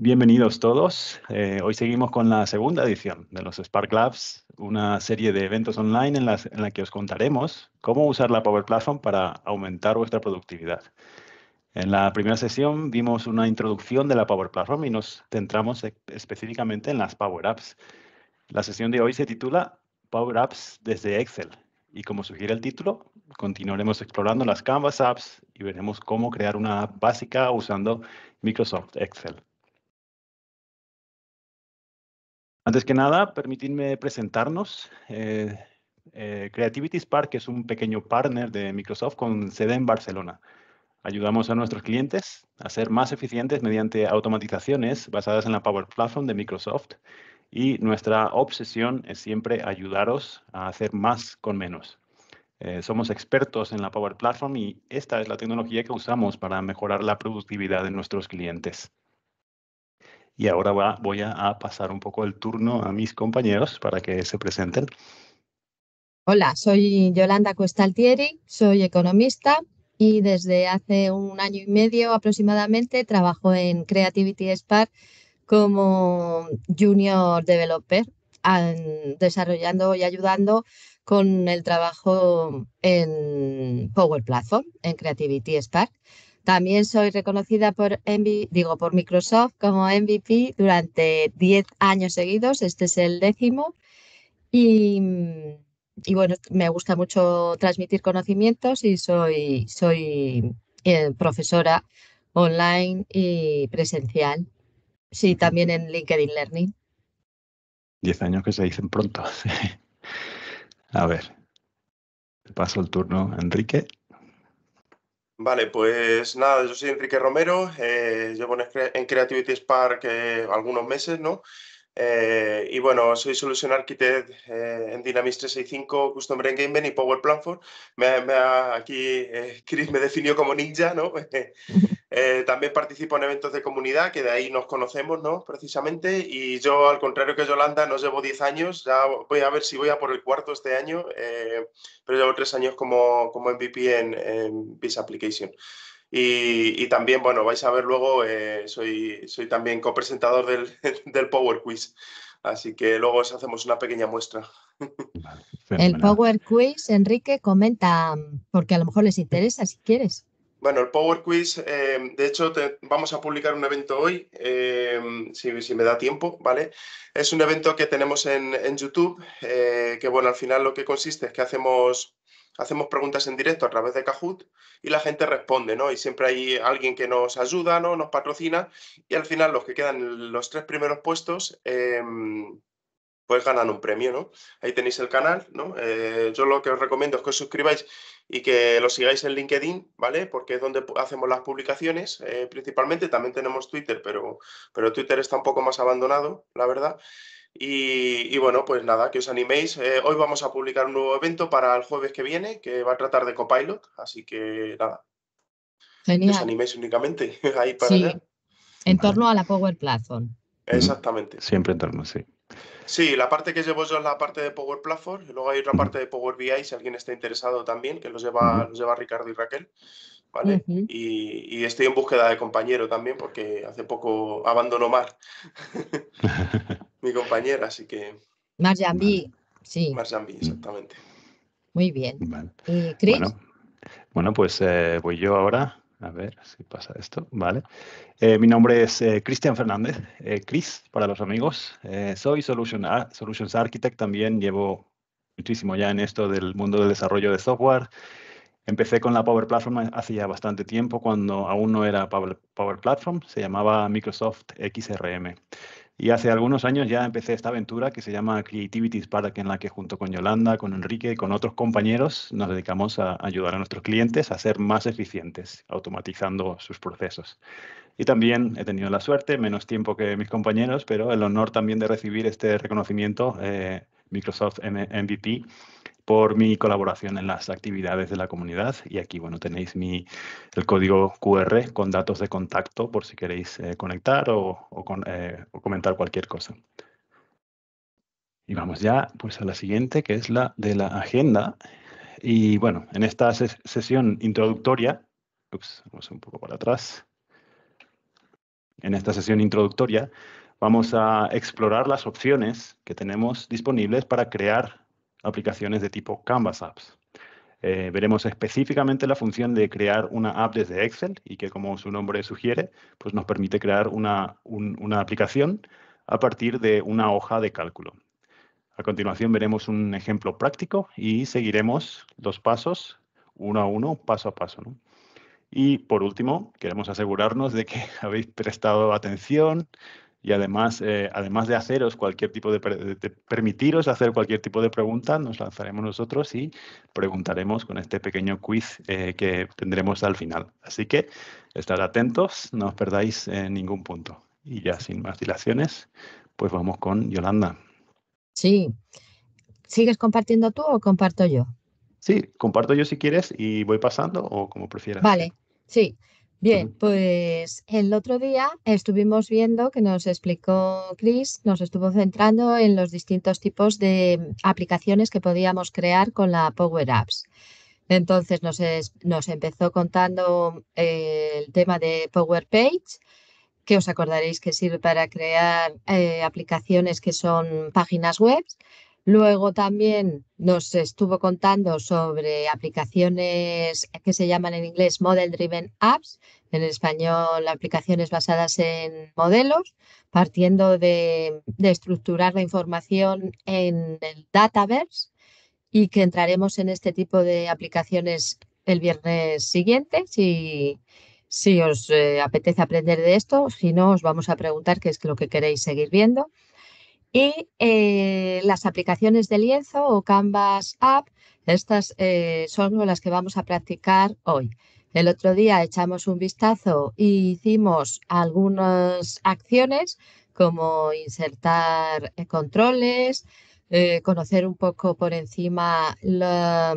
Bienvenidos todos. Eh, hoy seguimos con la segunda edición de los Spark Labs, una serie de eventos online en, la que os contaremos cómo usar la Power Platform para aumentar vuestra productividad. En la primera sesión vimos una introducción de la Power Platform y nos centramos e-, específicamente en las Power Apps. La sesión de hoy se titula Power Apps desde Excel y como sugiere el título, continuaremos explorando las Canvas Apps y veremos cómo crear una app básica usando Microsoft Excel. Antes que nada, permitidme presentarnos. Eh, eh, Creativity Spark es un pequeño partner de Microsoft con sede en Barcelona. Ayudamos a nuestros clientes a ser más eficientes mediante automatizaciones basadas en la Power Platform de Microsoft y nuestra obsesión es siempre ayudaros a hacer más con menos. Eh, somos expertos en la Power Platform y esta es la tecnología que usamos para mejorar la productividad de nuestros clientes. Y ahora voy a, pasar un poco el turno a mis compañeros para que se presenten. Hola, soy Yolanda Cuesta soy economista y desde hace un año y medio aproximadamente trabajo en Creativity Spark como junior developer, desarrollando y ayudando con el trabajo en Power Platform, en Creativity Spark. También soy reconocida por, digo, por Microsoft como MVP durante 10 años seguidos, este es el décimo. Y, bueno, me gusta mucho transmitir conocimientos y soy, soy eh, profesora online y presencial. Sí, también en LinkedIn Learning. Diez años que se dicen pronto. A ver, paso el turno, Enrique. Vale, pues nada, yo soy Enrique Romero, eh, llevo en Creativity Spark eh, algunos meses, ¿no? Eh, y bueno, soy Solution Architect en Dynamics 365, Custom Brain Gaming y Power Platform. me, aquí Chris me definió como ninja, ¿no? Eh, también participo en eventos de comunidad, que de ahí nos conocemos, ¿no? Precisamente. Y yo, al contrario que Yolanda, no llevo 10 años, ya voy a ver si voy a por el cuarto este año, eh, pero llevo 3 años como, como MVP en, Visa Application. Y, también, bueno, vais a ver luego, eh, soy, soy también copresentador del, del Power Quiz. Así que luego os hacemos una pequeña muestra. el Power Quiz, Enrique, comenta, mm, porque a lo mejor les interesa si quieres. Bueno, el Power Quiz, em, de hecho, vamos a publicar un evento hoy, em, si, me da tiempo, ¿vale? Es un evento que tenemos en, YouTube, eh, que bueno, al final lo que consiste es que hacemos, hacemos preguntas en directo a través de Kahoot y la gente responde, ¿no? Y siempre hay alguien que nos ayuda, ¿no? Nos patrocina y al final los que quedan en los tres primeros puestos em, pues ganan un premio, ¿no? Ahí tenéis el canal, ¿no? Eh, yo lo que os recomiendo es que os suscribáis y que lo sigáis en LinkedIn, ¿vale? Porque es donde hacemos las publicaciones eh, principalmente. También tenemos Twitter, pero, pero Twitter está un poco más abandonado, la verdad. Y, bueno, pues nada, que os animéis. Eh, hoy vamos a publicar un nuevo evento para el jueves que viene, que va a tratar de Copilot, así que nada. Que os animéis únicamente sí. En torno a la Power Platform. Exactamente. Siempre en torno, sí. Sí, la parte que llevo yo es la parte de Power Platform, luego hay otra parte de Power BI, si alguien está interesado también, que los lleva, lleva Ricardo y Raquel. ¿Vale? y, estoy en búsqueda de compañero también, porque hace poco abandonó Mar, mi compañera, así que. Mar Jambi, sí. Mar Jambi, exactamente. Muy bien. Bueno, pues eh, voy yo ahora. A ver si pasa esto. Vale. Eh, mi nombre es eh, Cristian Fernández, eh, Chris para los amigos. soy Solutions Architect. También llevo muchísimo ya en esto del mundo del desarrollo de software. Empecé con la Power Platform hace ya bastante tiempo, cuando aún no era Power, Platform, se llamaba Microsoft XRM. Y hace algunos años ya empecé esta aventura que se llama Creativity Spark, en la que junto con Yolanda, con Enrique y con otros compañeros nos dedicamos a ayudar a nuestros clientes a ser más eficientes, automatizando sus procesos. Y también he tenido la suerte, menos tiempo que mis compañeros, pero el honor también de recibir este reconocimiento eh, Microsoft MVP por mi colaboración en las actividades de la comunidad y aquí bueno tenéis mi, el código QR con datos de contacto por si queréis eh, conectar eh, o, comentar cualquier cosa. Y vamos ya pues a la siguiente que es la de la agenda y bueno en esta sesión introductoria, ups, vamos un poco para atrás, en esta sesión introductoria vamos a explorar las opciones que tenemos disponibles para crear aplicaciones de tipo Canvas Apps. Eh, veremos específicamente la función de crear una app desde Excel y que, como su nombre sugiere, pues nos permite crear una, aplicación a partir de una hoja de cálculo. A continuación veremos un ejemplo práctico y seguiremos los pasos uno a uno, paso a paso. Y por último, queremos asegurarnos de que habéis prestado atención, y además, eh, además de haceros cualquier tipo de, permitiros hacer cualquier tipo de pregunta, nos lanzaremos nosotros y preguntaremos con este pequeño quiz eh, que tendremos al final. Así que estar atentos, no os perdáis en eh, ningún punto. Y ya sin más dilaciones, pues vamos con Yolanda. Sí. ¿Sigues compartiendo tú o comparto yo? Sí, comparto yo si quieres y voy pasando o como prefieras. Vale, sí. Bien, pues el otro día estuvimos viendo que nos explicó Chris, nos estuvo centrando en los distintos tipos de aplicaciones que podíamos crear con la Power Apps. Entonces nos, empezó contando eh, el tema de Power Page, que os acordaréis que sirve para crear eh, aplicaciones que son páginas web. Luego también nos estuvo contando sobre aplicaciones que se llaman en inglés Model Driven Apps, en español aplicaciones basadas en modelos, partiendo de, estructurar la información en el Dataverse y que entraremos en este tipo de aplicaciones el viernes siguiente. Si, os eh, apetece aprender de esto, si no, os vamos a preguntar qué es lo que queréis seguir viendo. Y eh, las aplicaciones de lienzo o Canvas App, estas eh, son las que vamos a practicar hoy. El otro día echamos un vistazo e hicimos algunas acciones como insertar eh, controles, conocer un poco por encima la,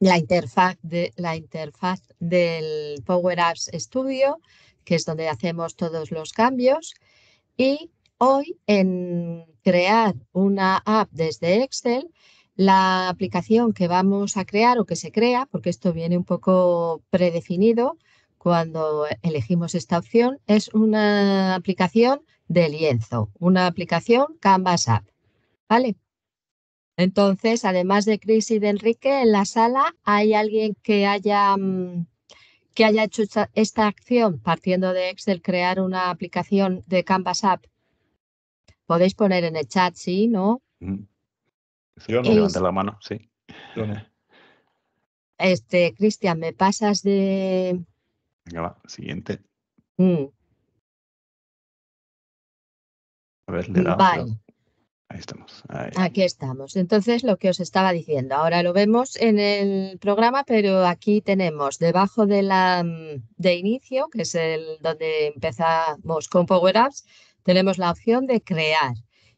interfaz de, la interfaz del Power Apps Studio, que es donde hacemos todos los cambios. Y hoy en crear una app desde Excel, la aplicación que vamos a crear o que se crea, porque esto viene un poco predefinido cuando elegimos esta opción, es una aplicación de lienzo, una aplicación Canvas App. ¿Vale? Entonces, además de Chris y de Enrique, en la sala hay alguien que haya, mm, que haya hecho esta acción partiendo de Excel, crear una aplicación de Canvas App podéis poner en el chat, ¿sí? ¿No? Yo no levanté la mano, sí. Este, Cristian, ¿me pasas de...? Venga, va, siguiente. Mm. A ver, le Ahí estamos. Aquí estamos. Entonces, lo que os estaba diciendo, ahora lo vemos en el programa, pero aquí tenemos debajo de la mm, de inicio, que es el donde empezamos con Power Apps, tenemos la opción de crear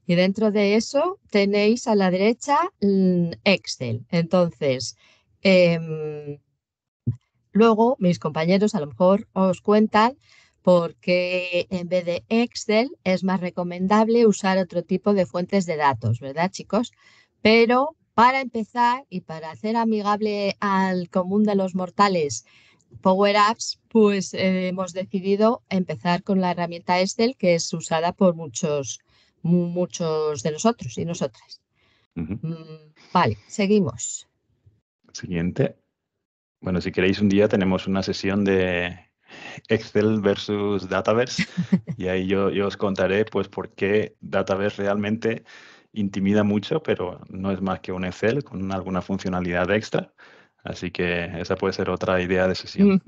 y dentro de eso tenéis a la derecha mm, Excel. Entonces, em, luego mis compañeros a lo mejor os cuentan porque en vez de Excel es más recomendable usar otro tipo de fuentes de datos, ¿verdad chicos? Pero para empezar y para hacer amigable al común de los mortales Power Apps, pues eh, hemos decidido empezar con la herramienta Excel, que es usada por muchos, muchos de nosotros y nosotras. Mm, vale, seguimos. Siguiente. Bueno, si queréis un día tenemos una sesión de Excel versus Dataverse y ahí yo, os contaré pues por qué Dataverse realmente intimida mucho, pero no es más que un Excel con alguna funcionalidad extra. Así que esa puede ser otra idea de sesión.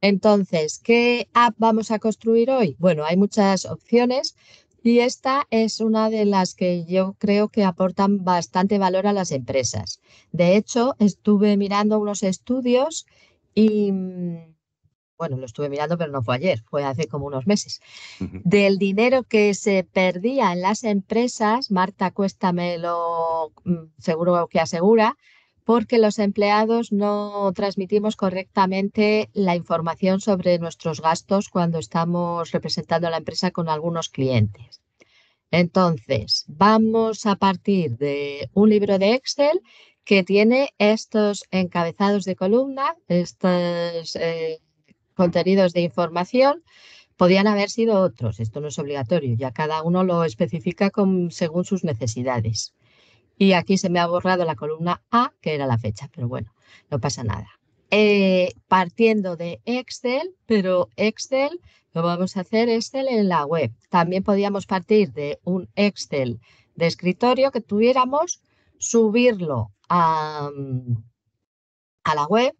Entonces, ¿qué app vamos a construir hoy? Bueno, hay muchas opciones y esta es una de las que yo creo que aportan bastante valor a las empresas. De hecho, estuve mirando unos estudios y, bueno, lo estuve mirando, pero no fue ayer, fue hace como unos meses, del dinero que se perdía en las empresas, Marta Cuesta me lo mm, seguro que asegura, porque los empleados no transmitimos correctamente la información sobre nuestros gastos cuando estamos representando a la empresa con algunos clientes. Entonces, vamos a partir de un libro de Excel que tiene estos encabezados de columna, estos eh, contenidos de información. Podían haber sido otros, esto no es obligatorio, ya cada uno lo especifica según sus necesidades. Y aquí se me ha borrado la columna A, que era la fecha, pero bueno, no pasa nada. Eh, partiendo de Excel, pero Excel lo vamos a hacer Excel en la web. También podíamos partir de un Excel de escritorio que tuviéramos, subirlo a mm, la web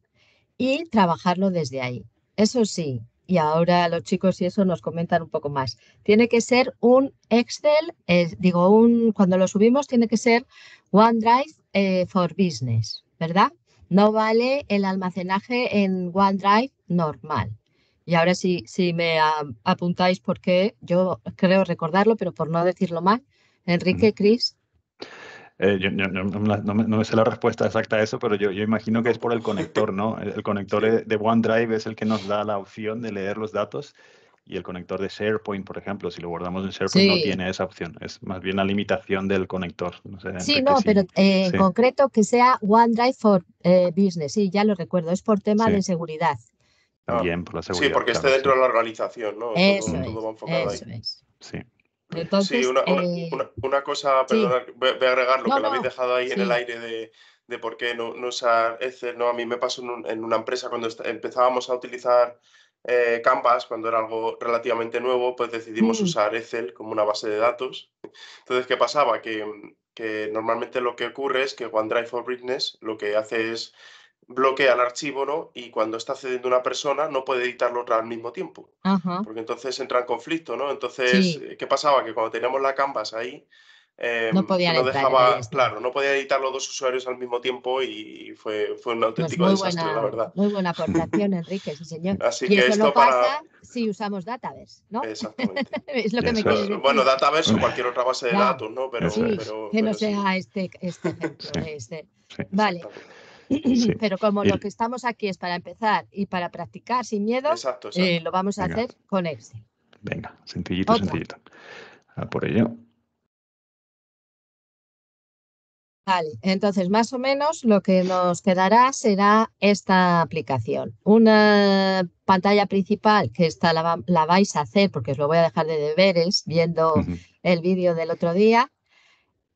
y trabajarlo desde ahí. Eso sí, y ahora los chicos y eso nos comentan un poco más. Tiene que ser un Excel, eh, digo, un, cuando lo subimos tiene que ser OneDrive eh, for Business, ¿verdad? No vale el almacenaje en OneDrive normal. Y ahora si me apuntáis apuntáis porque yo creo recordarlo, pero por no decirlo mal, Enrique, Cris, eh, yo, no, no, me, sé la respuesta exacta a eso, pero yo, imagino que es por el conector, ¿no? El, conector de OneDrive es el que nos da la opción de leer los datos y el conector de SharePoint, por ejemplo, si lo guardamos en SharePoint, no tiene esa opción. Es más bien la limitación del conector. sí, no, pero eh, en concreto que sea OneDrive for eh, Business. Sí, ya lo recuerdo. Es por tema de seguridad. También por la seguridad. Sí, porque esté dentro de la organización, ¿no? Eso eso Sí sí, una, eh, cosa, perdón, voy, a agregar lo que lo habéis dejado ahí en el aire de, por qué no, no, usar Excel. No, a mí me pasó en, una empresa cuando empezábamos a utilizar eh, Canvas, cuando era algo relativamente nuevo, pues decidimos mm. usar Excel como una base de datos. Entonces, ¿qué pasaba? Que, que normalmente lo que ocurre es que OneDrive for Business lo que hace es bloquea el archivo, ¿no? Y cuando está cediendo una persona no puede editarlo otra al mismo tiempo, porque entonces entra en conflicto, ¿no? Entonces, eh, ¿qué pasaba? Que cuando teníamos la Canvas ahí, em, no, podía dejaba, claro, no podía editar los dos usuarios al mismo tiempo y fue, fue un pues auténtico desastre, la verdad. Muy buena aportación, Enrique, sí señor. Así y que esto para... pasa si usamos Dataverse, ¿no? Exactamente. es lo que me decir. Bueno, database o cualquier otra base de datos, ¿no? Pero, que no sea este, este ejemplo. Este. Vale. Pero como lo que estamos aquí es para empezar y para practicar sin miedo, eh, lo vamos a hacer con Excel. Este. Venga, sencillito, sencillito. A por ello. Vale, entonces más o menos lo que nos quedará será esta aplicación. Una pantalla principal que esta la, vais a hacer porque os lo voy a dejar de deberes viendo el vídeo del otro día.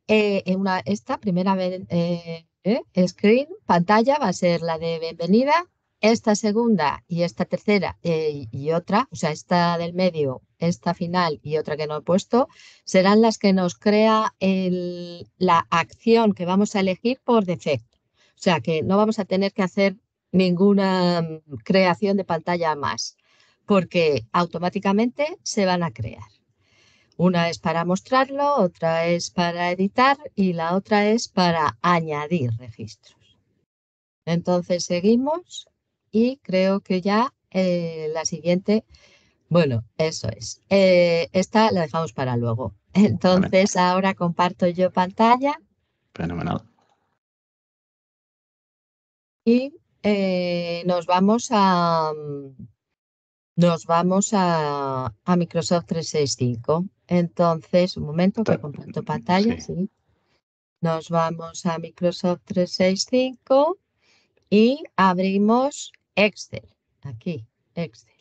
Eh, una, esta primera vez... Eh, ¿eh? Screen, pantalla, va a ser la de bienvenida. Esta segunda y esta tercera eh, y otra, o sea, esta del medio, esta final y otra que no he puesto, serán las que nos crea la acción que vamos a elegir por defecto. O sea, que no vamos a tener que hacer ninguna mm, creación de pantalla más, porque automáticamente se van a crear. Una es para mostrarlo, otra es para editar y la otra es para añadir registros. Entonces seguimos y creo que ya eh, la siguiente, bueno, eso es. Eh, esta la dejamos para luego. Entonces ahora comparto yo pantalla. Fenomenal. Y eh, nos vamos a nos vamos a, a Microsoft 365. Entonces, un momento que comparto pantalla, sí. Nos vamos a Microsoft 365 y abrimos Excel. Aquí, Excel.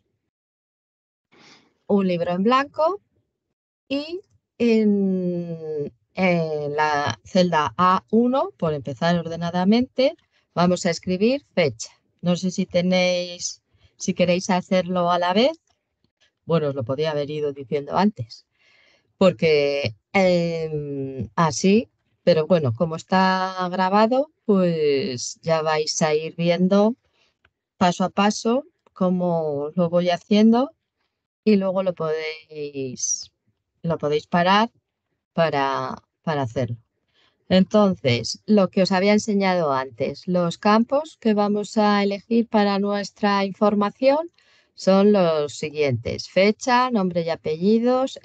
Un libro en blanco y en, en la celda A1, por empezar ordenadamente, vamos a escribir fecha. No sé si tenéis, si queréis hacerlo a la vez. Bueno, os lo podía haber ido diciendo antes porque em, así, pero bueno, como está grabado, pues ya vais a ir viendo paso a paso cómo lo voy haciendo y luego lo podéis, lo podéis parar para, para hacerlo. Entonces, lo que os había enseñado antes, los campos que vamos a elegir para nuestra información son los siguientes. Fecha, nombre y apellidos,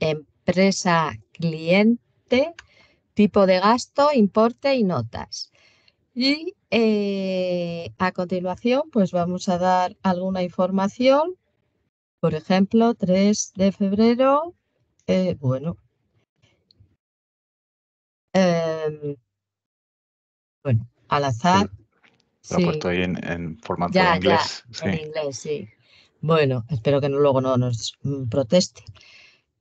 empresa, cliente, tipo de gasto, importe y notas. Y eh, a continuación, pues vamos a dar alguna información. Por ejemplo, 3 de febrero, eh, bueno. Em, bueno, al azar. Lo he puesto ahí en, formato de inglés. En inglés, sí. Bueno, espero que luego no nos mm, proteste.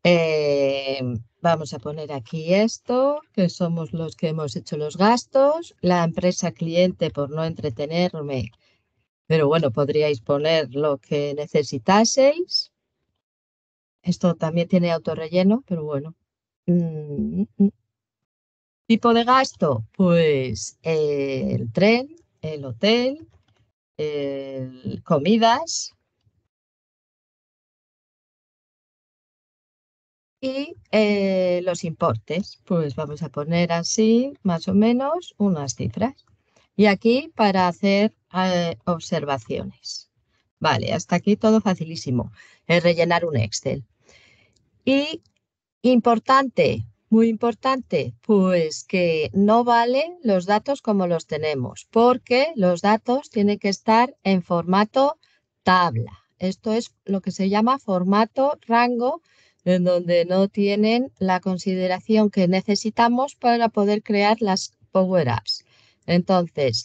Eh, vamos a poner aquí esto, que somos los que hemos hecho los gastos. La empresa cliente, por no entretenerme, pero bueno, podríais poner lo que necesitaseis. Esto también tiene autorrelleno, pero bueno. Mm, mm, mm. ¿Tipo de gasto? Pues el tren, el hotel, comidas, Y eh, los importes, pues vamos a poner así más o menos unas cifras. Y aquí para hacer eh, observaciones. Vale, hasta aquí todo facilísimo. Es rellenar un Excel. Y importante, muy importante, pues que no valen los datos como los tenemos, porque los datos tienen que estar en formato tabla. Esto es lo que se llama formato rango en donde no tienen la consideración que necesitamos para poder crear las Power Apps. Entonces,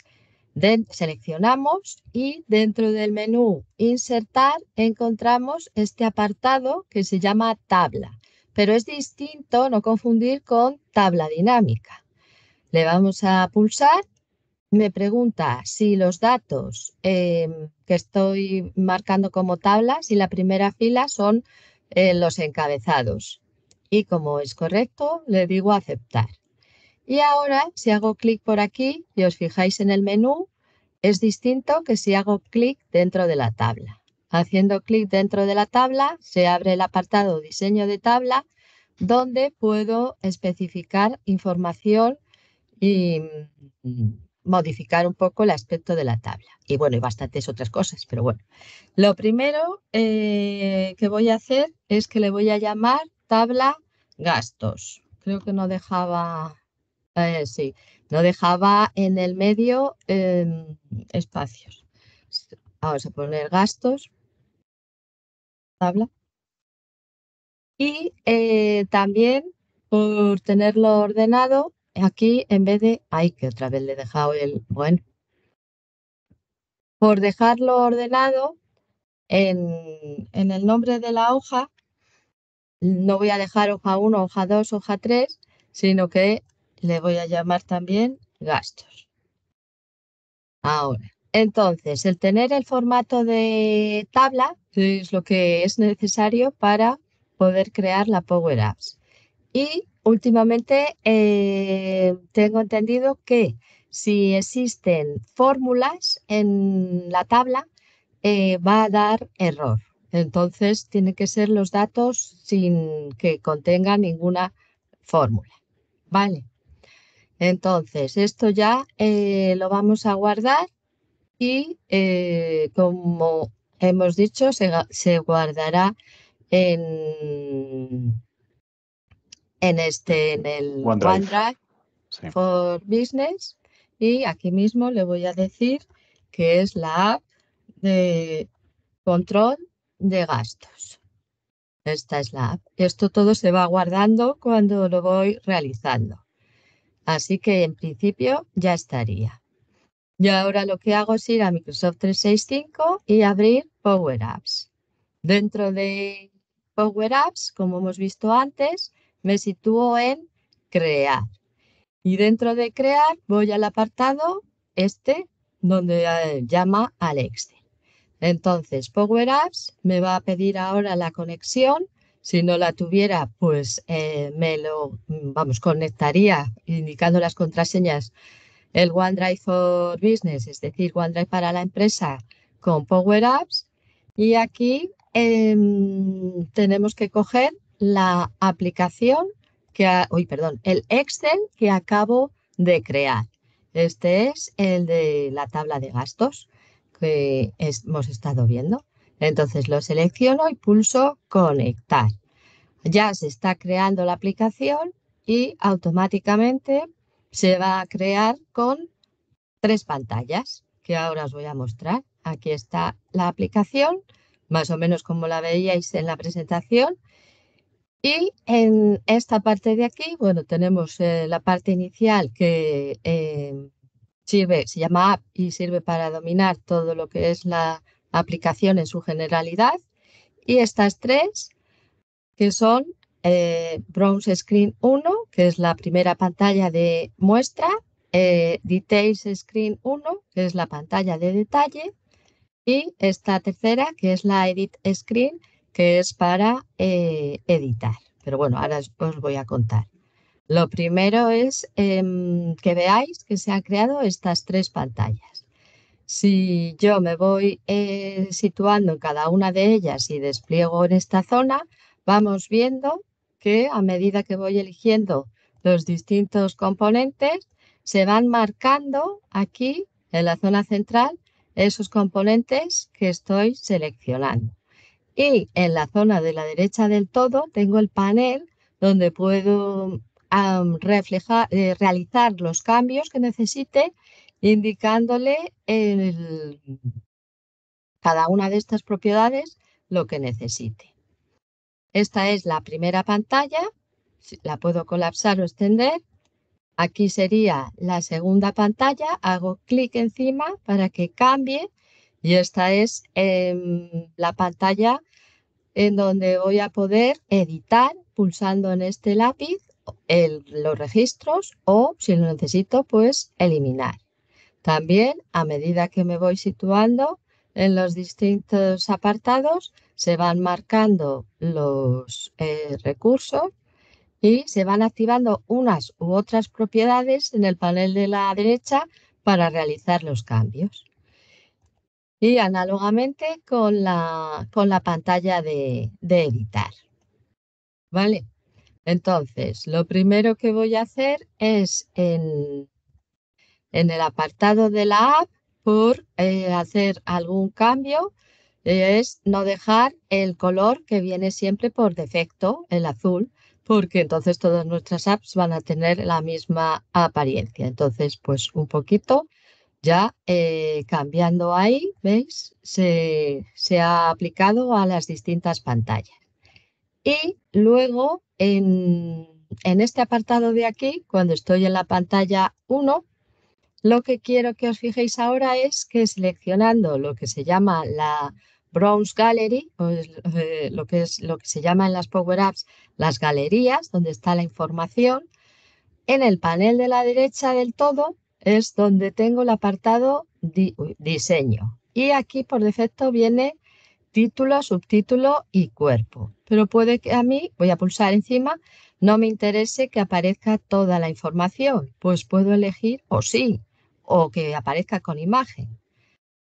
seleccionamos y dentro del menú Insertar encontramos este apartado que se llama Tabla, pero es distinto, no confundir con Tabla Dinámica. Le vamos a pulsar, me pregunta si los datos em, que estoy marcando como tablas si y la primera fila son en los encabezados. Y como es correcto, le digo aceptar. Y ahora, si hago clic por aquí y os fijáis en el menú, es distinto que si hago clic dentro de la tabla. Haciendo clic dentro de la tabla, se abre el apartado Diseño de tabla, donde puedo especificar información y modificar un poco el aspecto de la tabla. Y bueno, y bastantes otras cosas, pero bueno. Lo primero eh, que voy a hacer es que le voy a llamar tabla gastos. Creo que no dejaba, eh, sí, no dejaba en el medio em, espacios. Vamos a poner gastos, tabla. Y eh, también por tenerlo ordenado, aquí en vez de, ay, que otra vez le he dejado el, bueno, por dejarlo ordenado en, en el nombre de la hoja, no voy a dejar hoja 1, hoja 2, hoja 3, sino que le voy a llamar también gastos. Ahora, entonces, el tener el formato de tabla es lo que es necesario para poder crear la Power Apps. Y Últimamente eh, tengo entendido que si existen fórmulas en la tabla, eh, va a dar error. Entonces, tienen que ser los datos sin que contenga ninguna fórmula. Vale. Entonces, esto ya eh, lo vamos a guardar y como hemos dicho, se guardará en, en, este, en el OneDrive, for Business. Y aquí mismo le voy a decir que es la app de control de gastos. Esta es la app. Esto todo se va guardando cuando lo voy realizando. Así que en principio ya estaría. Y ahora lo que hago es ir a Microsoft 365 y abrir Power Apps. Dentro de Power Apps, como hemos visto antes, me sitúo en crear. Y dentro de crear voy al apartado este donde eh, llama al Excel. Entonces, Power Apps me va a pedir ahora la conexión. Si no la tuviera, pues eh, me lo, mm, vamos, conectaría indicando las contraseñas el OneDrive for Business, es decir, OneDrive para la empresa con Power Apps. Y aquí em, tenemos que coger la aplicación que, hoy perdón, el Excel que acabo de crear. Este es el de la tabla de gastos que hemos estado viendo. Entonces lo selecciono y pulso conectar. Ya se está creando la aplicación y automáticamente se va a crear con tres pantallas que ahora os voy a mostrar. Aquí está la aplicación, más o menos como la veíais en la presentación. Y en esta parte de aquí, bueno, tenemos eh, la parte inicial que eh, sirve, se llama app y sirve para dominar todo lo que es la aplicación en su generalidad. Y estas tres, que son eh, Browse Screen 1, que es la primera pantalla de muestra, eh, Details Screen 1, que es la pantalla de detalle, y esta tercera, que es la Edit Screen, que es para eh, editar. Pero bueno, ahora os voy a contar. Lo primero es em, que veáis que se han creado estas tres pantallas. Si yo me voy eh, situando en cada una de ellas y despliego en esta zona, vamos viendo que a medida que voy eligiendo los distintos componentes, se van marcando aquí en la zona central esos componentes que estoy seleccionando. Y en la zona de la derecha del todo tengo el panel donde puedo eh, realizar los cambios que necesite indicándole cada una de estas propiedades lo que necesite. Esta es la primera pantalla, la puedo colapsar o extender. Aquí sería la segunda pantalla, hago clic encima para que cambie y esta es em, la pantalla en donde voy a poder editar pulsando en este lápiz los registros o, si lo necesito, pues eliminar. También, a medida que me voy situando en los distintos apartados, se van marcando los eh, recursos y se van activando unas u otras propiedades en el panel de la derecha para realizar los cambios y análogamente con la, con la pantalla de, editar. ¿Vale? Entonces, lo primero que voy a hacer es en, el apartado de la app por eh, hacer algún cambio eh, es no dejar el color que viene siempre por defecto, el azul, porque entonces todas nuestras apps van a tener la misma apariencia. Entonces, pues un poquito ya eh, cambiando ahí, ¿veis? Se, ha aplicado a las distintas pantallas. Y luego en, este apartado de aquí, cuando estoy en la pantalla 1, lo que quiero que os fijéis ahora es que seleccionando lo que se llama la Browse Gallery, o eh, lo, que es, lo que se llama en las Power Apps las galerías, donde está la información, en el panel de la derecha del todo es donde tengo el apartado diseño. Y aquí por defecto viene título, subtítulo y cuerpo. Pero puede que a mí, voy a pulsar encima, no me interese que aparezca toda la información. Pues puedo elegir o sí, o que aparezca con imagen.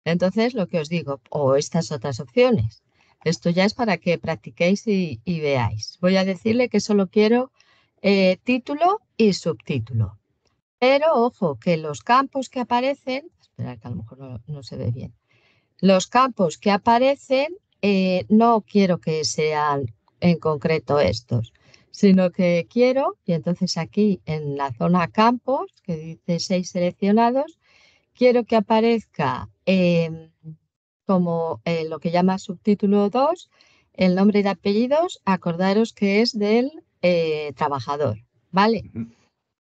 Entonces, lo que os digo, o estas otras opciones. Esto ya es para que practiquéis y, veáis. Voy a decirle que solo quiero eh, título y subtítulo. Pero ojo, que los campos que aparecen, esperar que a lo mejor no, se ve bien, los campos que aparecen eh, no quiero que sean en concreto estos, sino que quiero, y entonces aquí en la zona campos, que dice seis seleccionados, quiero que aparezca em, como eh, lo que llama subtítulo 2, el nombre y apellidos, acordaros que es del eh, trabajador, ¿vale?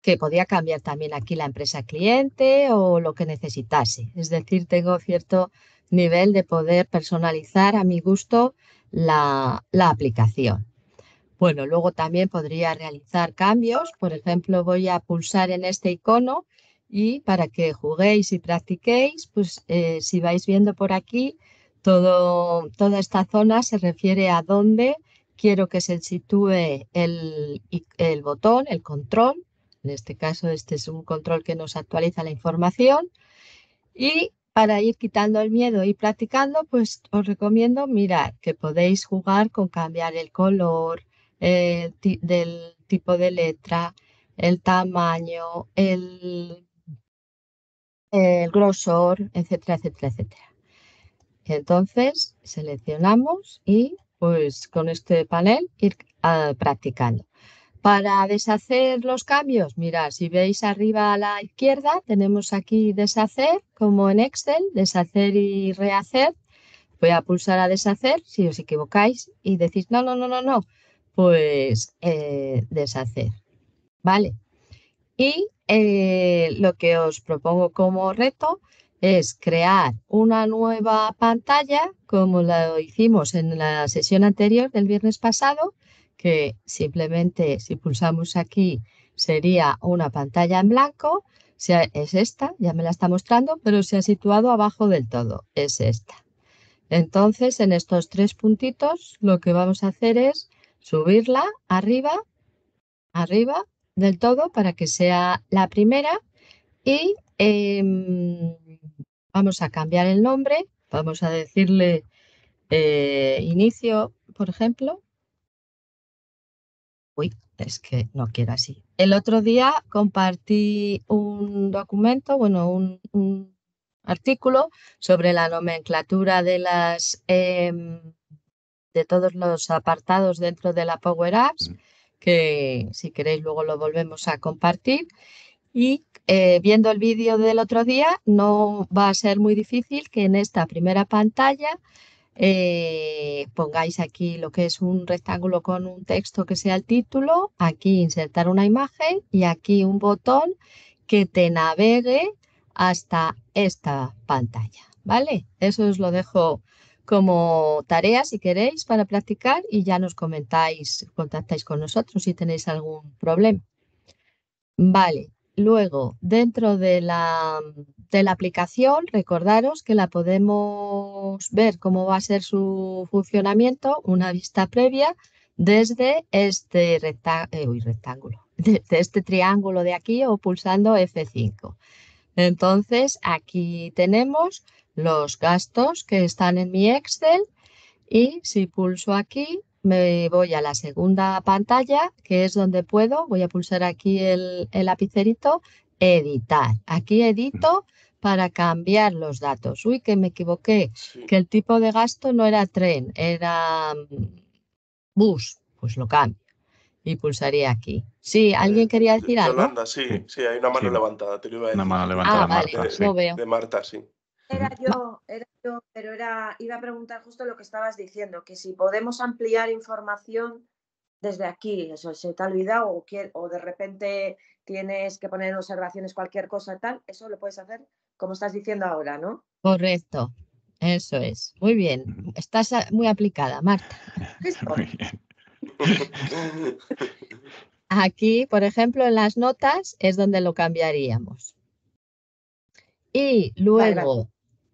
que podía cambiar también aquí la empresa cliente o lo que necesitase. Es decir, tengo cierto nivel de poder personalizar a mi gusto la, aplicación. Bueno, luego también podría realizar cambios. Por ejemplo, voy a pulsar en este icono y para que juguéis y practiquéis, pues eh, si vais viendo por aquí, todo, toda esta zona se refiere a dónde quiero que se sitúe el botón, el control, en este caso, este es un control que nos actualiza la información. Y para ir quitando el miedo y practicando, pues os recomiendo mirar que podéis jugar con cambiar el color eh, el tipo de letra, el tamaño, el, grosor, etcétera, etcétera, etcétera. Entonces seleccionamos y pues con este panel ir ah, practicando. Para deshacer los cambios, mirad, si veis arriba a la izquierda, tenemos aquí deshacer, como en Excel, deshacer y rehacer. Voy a pulsar a deshacer, si os equivocáis y decís, no, no, no, no, no, pues eh, deshacer. ¿Vale? Y eh, lo que os propongo como reto es crear una nueva pantalla, como lo hicimos en la sesión anterior del viernes pasado, que simplemente si pulsamos aquí sería una pantalla en blanco, es esta, ya me la está mostrando, pero se ha situado abajo del todo, es esta. Entonces, en estos tres puntitos, lo que vamos a hacer es subirla arriba, arriba del todo para que sea la primera y em, vamos a cambiar el nombre, vamos a decirle eh, inicio, por ejemplo, uy, es que no quiero así. El otro día compartí un documento, bueno, un, artículo sobre la nomenclatura de las em, de todos los apartados dentro de la Power Apps, mm. que si queréis luego lo volvemos a compartir. Y eh, viendo el vídeo del otro día, no va a ser muy difícil que en esta primera pantalla eh, pongáis aquí lo que es un rectángulo con un texto que sea el título, aquí insertar una imagen y aquí un botón que te navegue hasta esta pantalla, ¿vale? Eso os lo dejo como tarea si queréis para practicar y ya nos comentáis, contactáis con nosotros si tenéis algún problema. Vale, luego dentro de la de la aplicación, recordaros que la podemos ver cómo va a ser su funcionamiento, una vista previa desde este eh, rectángulo, desde este triángulo de aquí o pulsando F5. Entonces, aquí tenemos los gastos que están en mi Excel y si pulso aquí, me voy a la segunda pantalla, que es donde puedo, voy a pulsar aquí el, el lapicerito editar. Aquí edito para cambiar los datos. Uy, que me equivoqué, que el tipo de gasto no era tren, era mm, bus. Pues lo cambio y pulsaría aquí. Sí, eh, ¿alguien quería eh, decir algo? Yolanda, sí, sí, hay una mano levantada, a Una mano levantada ah, de Marta, sí. Era yo, era yo, pero era, iba a preguntar justo lo que estabas diciendo, que si podemos ampliar información desde aquí, eso se te ha olvidado o, o de repente tienes que poner en observaciones cualquier cosa tal, eso lo puedes hacer como estás diciendo ahora, ¿no? Correcto, eso es. Muy bien, estás muy aplicada, Marta. Muy Aquí, por ejemplo, en las notas es donde lo cambiaríamos. Y luego,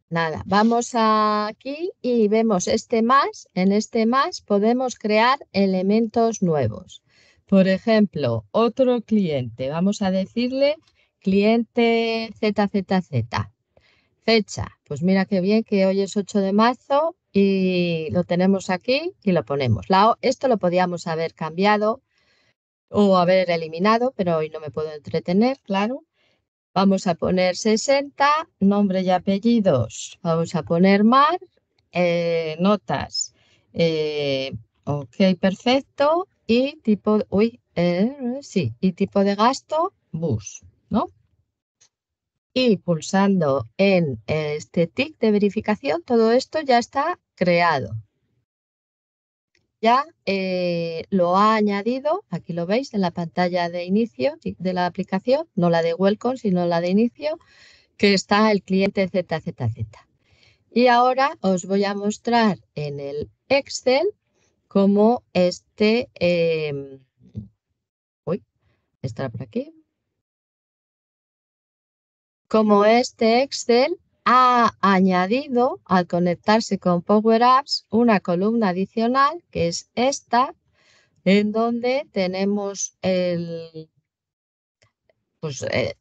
nada, vamos aquí y vemos este más. En este más podemos crear elementos nuevos. Por ejemplo, otro cliente, vamos a decirle cliente ZZZ. Fecha, pues mira qué bien que hoy es 8 de marzo y lo tenemos aquí y lo ponemos. esto lo podíamos haber cambiado o haber eliminado, pero hoy no me puedo entretener, claro. Vamos a poner 60, nombre y apellidos. Vamos a poner mar, eh, notas. Eh, ok, perfecto. Y tipo, eh, y tipo de gasto, bus, ¿no? Y pulsando en este tick de verificación, todo esto ya está creado. Ya eh, lo ha añadido, aquí lo veis en la pantalla de inicio de la aplicación, no la de Welcome, sino la de inicio, que está el cliente ZZZ. Y ahora os voy a mostrar en el Excel como este, em, por aquí, como este Excel ha añadido al conectarse con Power Apps una columna adicional que es esta, en donde tenemos el, pues, eh,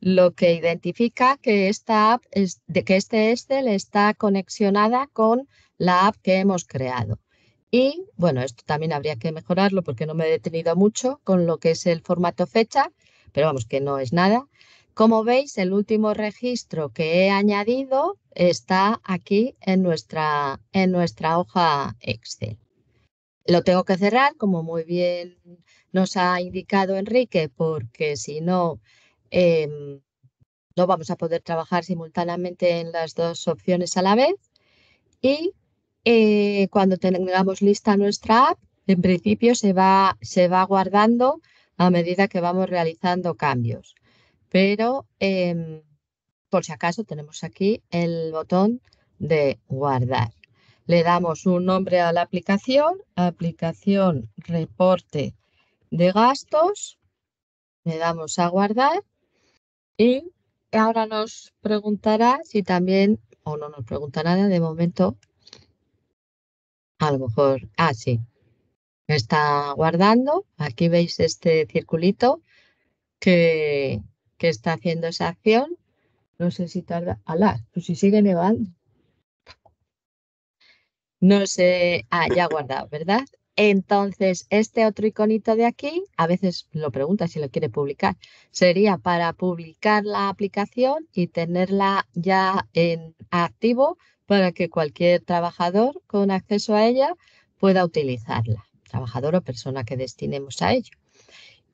lo que identifica que esta app es, que este Excel está conexionada con la app que hemos creado. Y bueno, esto también habría que mejorarlo porque no me he detenido mucho con lo que es el formato fecha, pero vamos, que no es nada. Como veis, el último registro que he añadido está aquí en nuestra, en nuestra hoja Excel. Lo tengo que cerrar, como muy bien nos ha indicado Enrique, porque si no, em, no vamos a poder trabajar simultáneamente en las dos opciones a la vez. Y eh, cuando tengamos lista nuestra app, en principio se va, guardando a medida que vamos realizando cambios. Pero em, por si acaso tenemos aquí el botón de guardar. Le damos un nombre a la aplicación, aplicación reporte de gastos, le damos a guardar y ahora nos preguntará si también, o no nos preguntará de momento, a lo mejor, ah, sí, está guardando. Aquí veis este circulito que, que está haciendo esa acción. No sé si tarda, alá, pues si sigue nevando. No sé, ah, ya guardado, ¿verdad? Entonces, este otro iconito de aquí, a veces lo pregunta si lo quiere publicar, sería para publicar la aplicación y tenerla ya en activo para que cualquier trabajador con acceso a ella pueda utilizarla, trabajador o persona que destinemos a ello.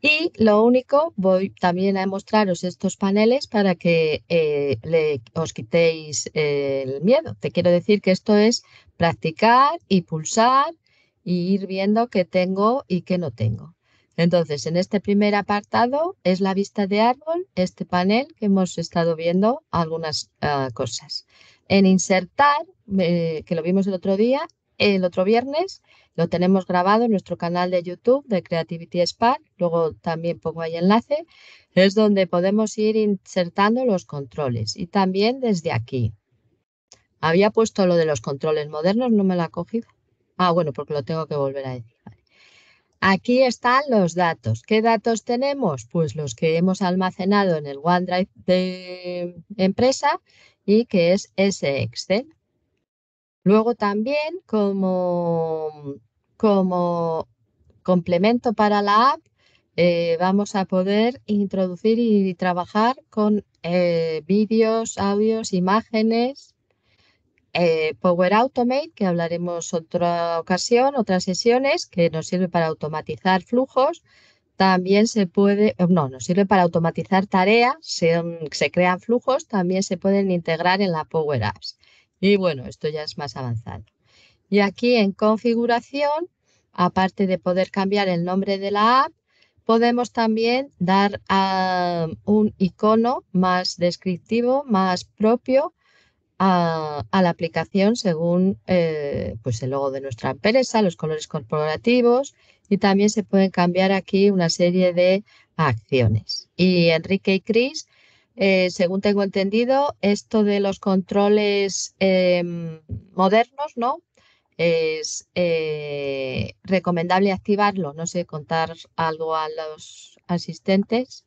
Y lo único, voy también a mostraros estos paneles para que eh, os quitéis el miedo. Te quiero decir que esto es practicar y pulsar e ir viendo qué tengo y qué no tengo. Entonces, en este primer apartado es la vista de árbol, este panel que hemos estado viendo algunas ah, cosas en insertar, que lo vimos el otro día, el otro viernes, lo tenemos grabado en nuestro canal de YouTube de Creativity Spark, luego también pongo ahí enlace, es donde podemos ir insertando los controles y también desde aquí. Había puesto lo de los controles modernos, no me lo ha cogido. Ah, bueno, porque lo tengo que volver a decir. Aquí están los datos. ¿Qué datos tenemos? Pues los que hemos almacenado en el OneDrive de empresa que es ese Excel. Luego también como, como complemento para la app eh, vamos a poder introducir y trabajar con eh, vídeos, audios, imágenes, eh, Power Automate, que hablaremos otra ocasión, otras sesiones, que nos sirve para automatizar flujos también se puede, eh, no, nos sirve para automatizar tareas, mm, se, crean flujos, también se pueden integrar en la Power Apps. Y bueno, esto ya es más avanzado. Y aquí en configuración, aparte de poder cambiar el nombre de la app, podemos también dar ah, un icono más descriptivo, más propio a, la aplicación según eh, pues el logo de nuestra empresa, los colores corporativos y también se pueden cambiar aquí una serie de acciones. Y Enrique y Cris, eh, según tengo entendido, esto de los controles em, modernos, ¿no? Es eh, recomendable activarlo, no sé, contar algo a los asistentes.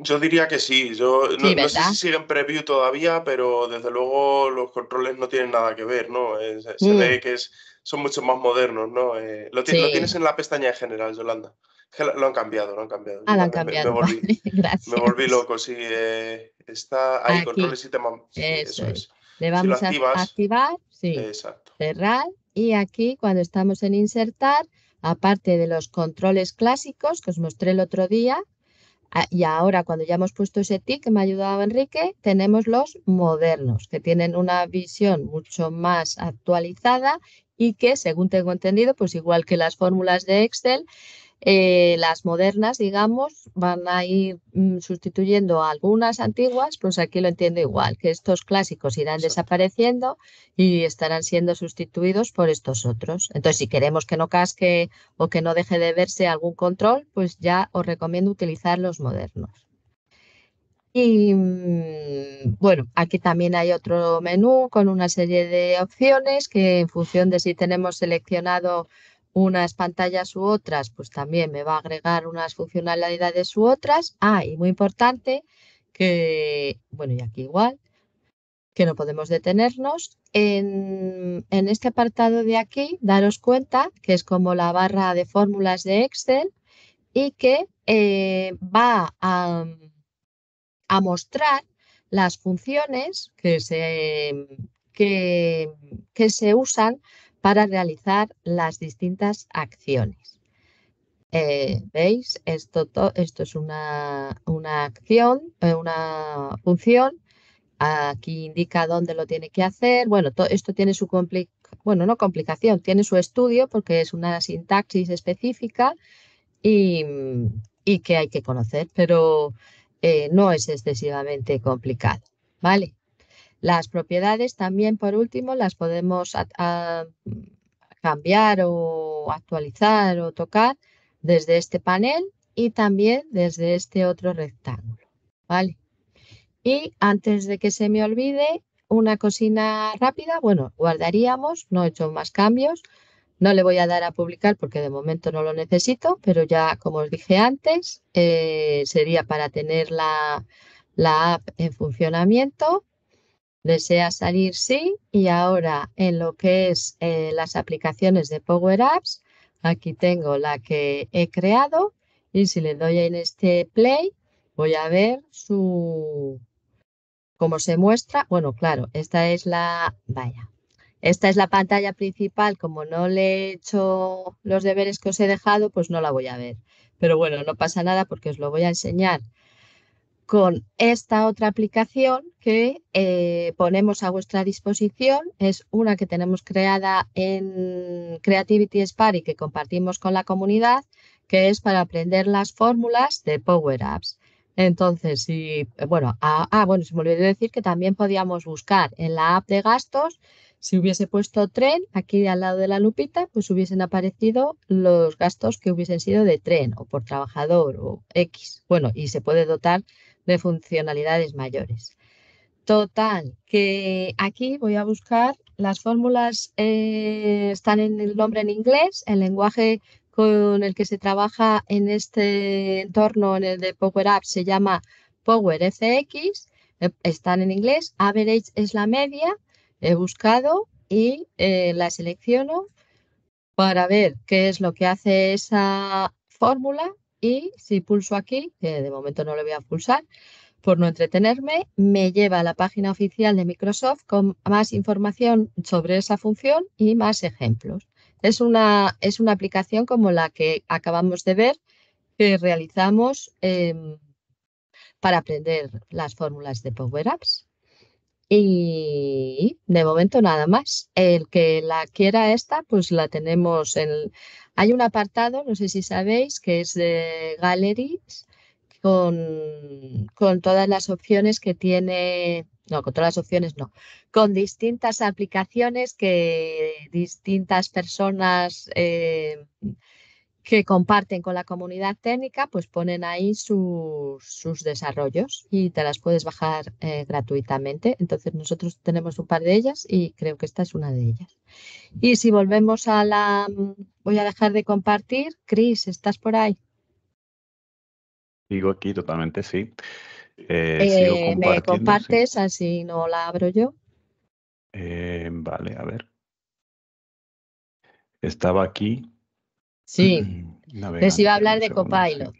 Yo diría que sí. Yo no, sé si siguen preview todavía, pero desde luego los controles no tienen nada que ver, ¿no? se mm. ve que es son mucho más modernos, ¿no? Eh, lo, tienes en la pestaña de general, Yolanda. Lo han cambiado, lo han cambiado. Ah, lo han cambiado. Me, volví, me volví loco, sí. Eh, está ahí, controles y tema. eso, es. Le vamos a activar, sí. Exacto. Cerrar. Y aquí, cuando estamos en insertar, aparte de los controles clásicos que os mostré el otro día, ah, y ahora cuando ya hemos puesto ese tick que me ha ayudado Enrique, tenemos los modernos, que tienen una visión mucho más actualizada y que, según tengo entendido, pues igual que las fórmulas de Excel, eh, las modernas, digamos, van a ir mm, sustituyendo a algunas antiguas, pues aquí lo entiendo igual, que estos clásicos irán desapareciendo y estarán siendo sustituidos por estos otros. Entonces, si queremos que no casque o que no deje de verse algún control, pues ya os recomiendo utilizar los modernos. Y mm, bueno, aquí también hay otro menú con una serie de opciones que en función de si tenemos seleccionado unas pantallas u otras, pues también me va a agregar unas funcionalidades u otras. Ah, y muy importante que, bueno, y aquí igual, que no podemos detenernos. En, este apartado de aquí, daros cuenta que es como la barra de fórmulas de Excel y que eh, va a a mostrar las funciones que se, que, se usan para realizar las distintas acciones. Eh, ¿Veis? Esto, esto es una, acción, eh, una función. Aquí indica dónde lo tiene que hacer. Bueno, todo esto tiene su bueno, no complicación, tiene su estudio porque es una sintaxis específica y, y que hay que conocer, pero eh, no es excesivamente complicado. ¿Vale? Las propiedades también, por último, las podemos cambiar o actualizar o tocar desde este panel y también desde este otro rectángulo. ¿Vale? Y antes de que se me olvide, una cocina rápida, bueno, guardaríamos, no he hecho más cambios, no le voy a dar a publicar porque de momento no lo necesito, pero ya como os dije antes, eh, sería para tener la, app en funcionamiento. Desea salir sí y ahora en lo que es eh, las aplicaciones de Power Apps, aquí tengo la que he creado y si le doy en este play voy a ver su cómo se muestra. Bueno, claro, esta es la, vaya, esta es la pantalla principal, como no le he hecho los deberes que os he dejado, pues no la voy a ver. Pero bueno, no pasa nada porque os lo voy a enseñar con esta otra aplicación que eh, ponemos a vuestra disposición. Es una que tenemos creada en Creativity Spark y que compartimos con la comunidad, que es para aprender las fórmulas de Power Apps. Entonces, si, bueno, ah, ah bueno, se me olvidó decir que también podíamos buscar en la app de gastos si hubiese puesto tren aquí al lado de la lupita, pues hubiesen aparecido los gastos que hubiesen sido de tren o por trabajador o X. Bueno, y se puede dotar de funcionalidades mayores. Total, que aquí voy a buscar las fórmulas, eh, están en el nombre en inglés, el lenguaje con el que se trabaja en este entorno, en el de Power App, se llama Power FX, eh, están en inglés, average es la media, he buscado y eh, la selecciono para ver qué es lo que hace esa fórmula y si pulso aquí, que de momento no lo voy a pulsar, por no entretenerme, me lleva a la página oficial de Microsoft con más información sobre esa función y más ejemplos. Es una, es una aplicación como la que acabamos de ver que realizamos em, para aprender las fórmulas de Power Apps. Y de momento nada más. El que la quiera esta, pues la tenemos en... Hay un apartado, no sé si sabéis, que es de Galleries, con, con todas las opciones que tiene no, con todas las opciones no, con distintas aplicaciones que distintas personas eh, que comparten con la comunidad técnica, pues ponen ahí sus, desarrollos y te las puedes bajar eh, gratuitamente. Entonces nosotros tenemos un par de ellas y creo que esta es una de ellas. Y si volvemos a la... Voy a dejar de compartir. Cris, ¿estás por ahí? Digo aquí totalmente, sí. Eh, eh, ¿Me compartes? Así no la abro yo. vale, a ver. Estaba aquí Sí. Les iba a hablar de Copilot.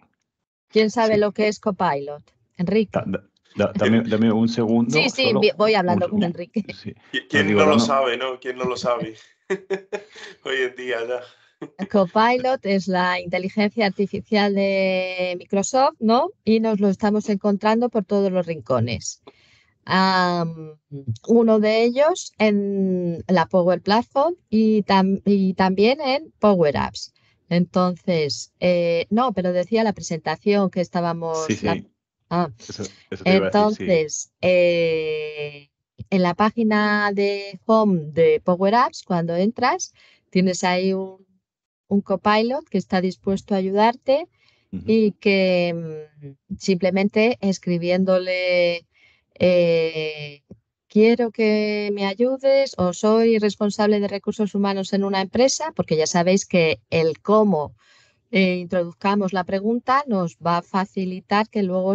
¿Quién sabe lo que es Copilot? Enrique. dame, un segundo. Sí, sí, voy hablando con Enrique. ¿Quién no, lo sabe, no? ¿Quién no lo sabe? Hoy en día ya. Copilot es la inteligencia artificial de Microsoft, ¿no? Y nos lo estamos encontrando por todos los rincones. uno de ellos en la Power Platform y también en Power Apps. Entonces, eh, no, pero decía la presentación que estábamos. Sí, ah. sí. Entonces, eh, en la página de Home de Power Apps, cuando entras, tienes ahí un, un copilot que está dispuesto a ayudarte y que mm, simplemente escribiéndole eh, quiero que me ayudes o soy responsable de recursos humanos en una empresa, porque ya sabéis que el cómo eh, introduzcamos la pregunta nos va a facilitar que luego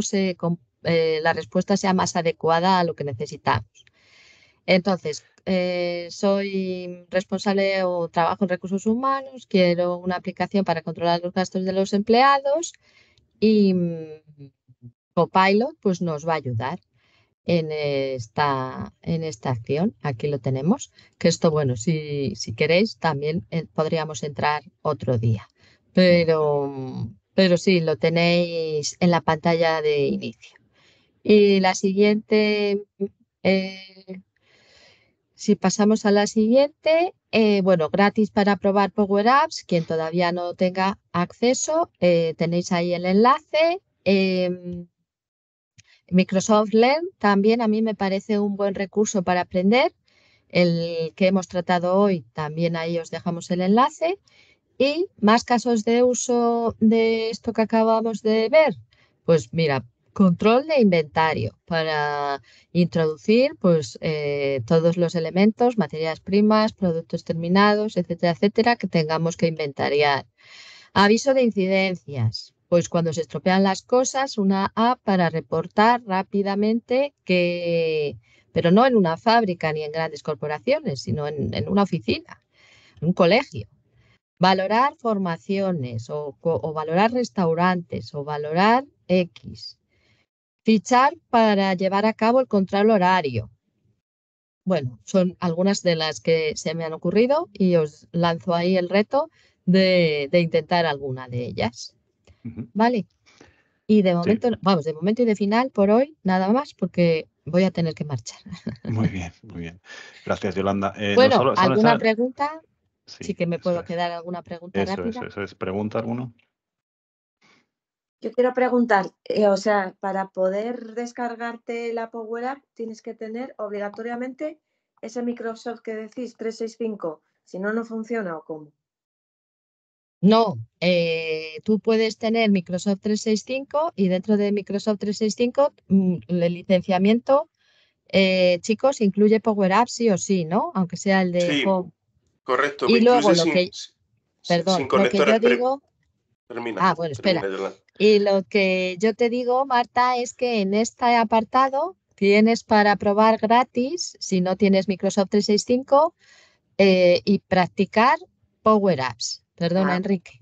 eh, la respuesta sea más adecuada a lo que necesitamos. Entonces, eh, soy responsable o trabajo en recursos humanos, quiero una aplicación para controlar los gastos de los empleados y mm, Copilot pues, nos va a ayudar en esta, en esta acción. Aquí lo tenemos. Que esto, bueno, si, si queréis, también eh, podríamos entrar otro día. Pero, pero sí, lo tenéis en la pantalla de inicio. Y la siguiente, eh, si pasamos a la siguiente, eh, bueno, gratis para probar Power Apps. Quien todavía no tenga acceso, tenéis ahí el enlace. Em, Microsoft Learn también a mí me parece un buen recurso para aprender. El que hemos tratado hoy, también ahí os dejamos el enlace. Y más casos de uso de esto que acabamos de ver. Pues mira, control de inventario para introducir pues, eh, todos los elementos, materias primas, productos terminados, etcétera, etcétera, que tengamos que inventariar. Aviso de incidencias pues cuando se estropean las cosas, una app para reportar rápidamente que, pero no en una fábrica ni en grandes corporaciones, sino en, una oficina, en un colegio. Valorar formaciones o, valorar restaurantes o valorar X. Fichar para llevar a cabo el control horario. Bueno, son algunas de las que se me han ocurrido y os lanzo ahí el reto de, de intentar alguna de ellas. ¿Vale? Y de momento, vamos, de momento y de final, por hoy, nada más, porque voy a tener que marchar. Muy bien, muy bien. Gracias, Yolanda. Eh, bueno, ¿alguna pregunta? Sí, que me puedo quedar alguna pregunta eso, rápida. Eso, es. ¿Pregunta alguno. Yo quiero preguntar, eh, o sea, para poder descargarte la Power App tienes que tener obligatoriamente ese Microsoft que decís 365, si no, no funciona o cómo. No, eh, tú puedes tener Microsoft 365 y dentro de Microsoft 365 mm, el licenciamiento, eh, chicos, incluye Power Apps sí o sí, ¿no? Aunque sea el de sí, Correcto. Y luego lo que, perdón, yo digo. ah, bueno, espera. y lo que yo te digo, Marta, es que en este apartado tienes para probar gratis, si no tienes Microsoft 365, eh, y practicar Power Apps. Perdona, ah. Enrique.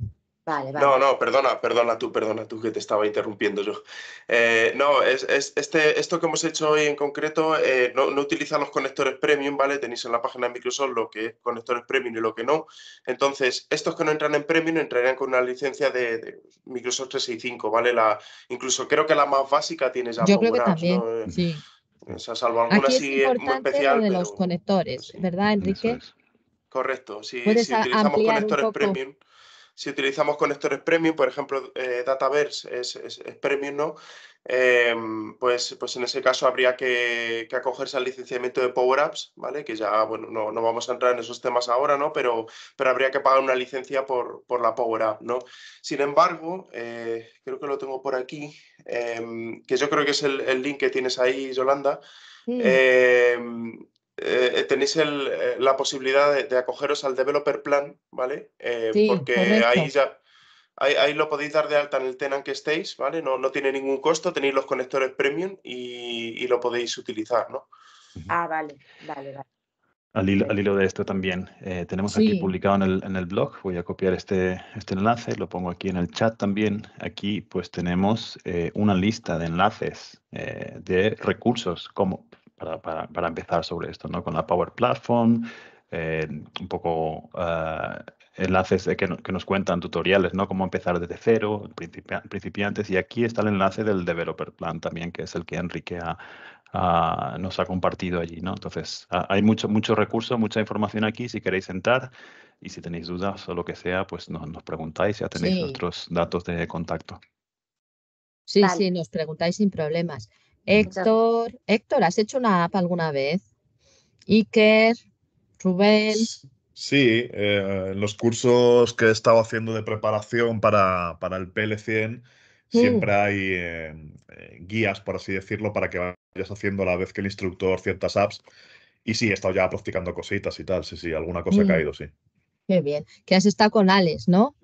Vale, vale. No, no, perdona, perdona tú, perdona tú que te estaba interrumpiendo yo. Eh, no, es, este, esto que hemos hecho hoy en concreto eh, no, utiliza los conectores premium, ¿vale? Tenéis en la página de Microsoft lo que es conectores premium y lo que no. Entonces, estos que no entran en premium entrarían con una licencia de, Microsoft 365, ¿vale? La, incluso creo que la más básica tienes ya. Yo creo que también, eh, sí. O sea, salvo alguna Aquí es sí, es muy especial, de los conectores, ¿verdad, Enrique? Correcto, si, utilizamos conectores premium. Si utilizamos conectores premium, por ejemplo, eh, Dataverse es, premium, ¿no? Em, pues, pues en ese caso habría que, acogerse al licenciamiento de Power Apps, ¿vale? Que ya, bueno, no, vamos a entrar en esos temas ahora, ¿no? Pero, pero habría que pagar una licencia por, por la Power App, ¿no? Sin embargo, eh, creo que lo tengo por aquí, em, que yo creo que es el, el link que tienes ahí, Yolanda. Sí. Em, eh, eh, tenéis eh, la posibilidad de, acogeros al developer plan, ¿vale? porque ahí ya ahí, lo podéis dar de alta en el tenant que estéis, ¿vale? No, no tiene ningún costo, tenéis los conectores premium y, lo podéis utilizar, ¿no? Ah, vale, vale, vale. Al hilo, de esto también, tenemos aquí publicado en el, blog, voy a copiar este, este enlace, lo pongo aquí en el chat también. Aquí pues tenemos una lista de enlaces de recursos como para, empezar sobre esto, ¿no? Con la Power Platform, eh, un poco eh, enlaces de que, nos cuentan tutoriales, ¿no? Cómo empezar desde cero, principiantes. Y aquí está el enlace del Developer Plan también, que es el que Enrique nos ha compartido allí, ¿no? Entonces, hay mucho mucho recurso, mucha información aquí. Si queréis entrar y si tenéis dudas o lo que sea, pues nos preguntáis, ya tenéis otros datos de contacto. Sí, sí, nos preguntáis sin problemas. Héctor, Héctor, ¿has hecho una app alguna vez? Iker, Rubén. Sí, en eh, los cursos que he estado haciendo de preparación para, para el PL100 mm. siempre hay eh, eh, guías, por así decirlo, para que vayas haciendo a la vez que el instructor ciertas apps. Y sí, he estado ya practicando cositas y tal, sí, sí, alguna cosa ha caído, mm. sí. Qué bien, que has estado con Alex, ¿no?